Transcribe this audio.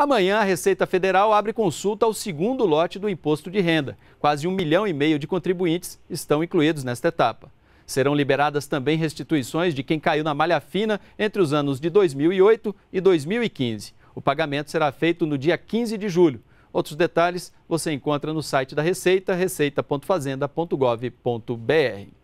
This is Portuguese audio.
Amanhã, a Receita Federal abre consulta ao segundo lote do imposto de renda. Quase um milhão e meio de contribuintes estão incluídos nesta etapa. Serão liberadas também restituições de quem caiu na malha fina entre os anos de 2008 e 2015. O pagamento será feito no dia 15 de julho. Outros detalhes você encontra no site da Receita, receita.fazenda.gov.br.